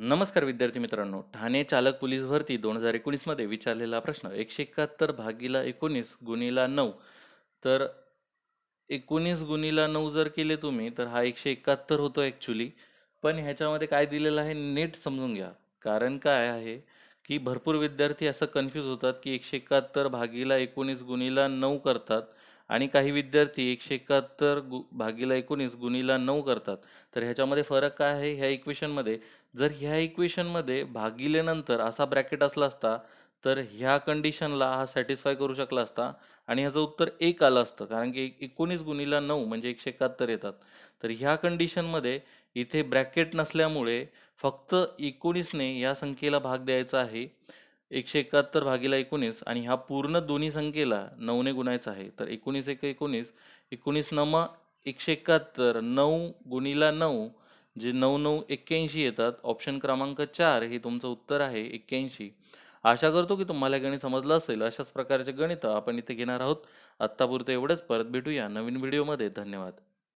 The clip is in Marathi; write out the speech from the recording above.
नमस्कार विद्यार्थी मित्रांनो ठाणे चालक पोलीस भरती दोन हजार एकोणीसमध्ये विचारलेला प्रश्न एकशे एकाहत्तर भागीला एकोणीस गुणीला नऊ तर एकोणीस गुणीला नऊ जर केले तुम्ही तर हा एकशे एकाहत्तर होतो ॲक्च्युली पण ह्याच्यामध्ये काय दिलेलं आहे नीट समजून घ्या कारण काय आहे की भरपूर विद्यार्थी असं कन्फ्यूज होतात की एकशे एकाहत्तर भागीला एकोणीस गुणीला नऊ करतात आणि काही विद्यार्थी एकशे एकाहत्तर गु भागीला एकोणीस गुणीला नऊ करतात तर ह्याच्यामध्ये फरक काय आहे ह्या इक्वेशनमध्ये जर ह्या इक्वेशनमध्ये नंतर असा ब्रॅकेट असला असता तर ह्या कंडिशनला हा सॅटिस्फाय करू शकला असता आणि ह्याचं उत्तर एक आलं असतं कारण की एकोणीस गुणीला नऊ म्हणजे एकशे एकाहत्तर येतात तर ह्या कंडिशनमध्ये इथे ब्रॅकेट नसल्यामुळे फक्त एकोणीसने या संख्येला भाग द्यायचा आहे एकशे एकाहत्तर भागीला एकोणीस आणि ह्या पूर्ण दोन्ही संख्येला नऊने गुणायचा आहे तर एकोणीस एक एकोणीस एकोणीस नम एकशे एकाहत्तर नऊ गुणीला नऊ जे नऊ नऊ एक्क्याऐंशी येतात ऑप्शन क्रमांक चार हे तुमचं उत्तर आहे एक्क्याऐंशी आशा करतो की तुम्हाला गणित समजलं असेल अशाच प्रकारचे गणित आपण इथे घेणार आहोत आत्तापुरतं एवढंच परत भेटूया नवीन व्हिडिओमध्ये धन्यवाद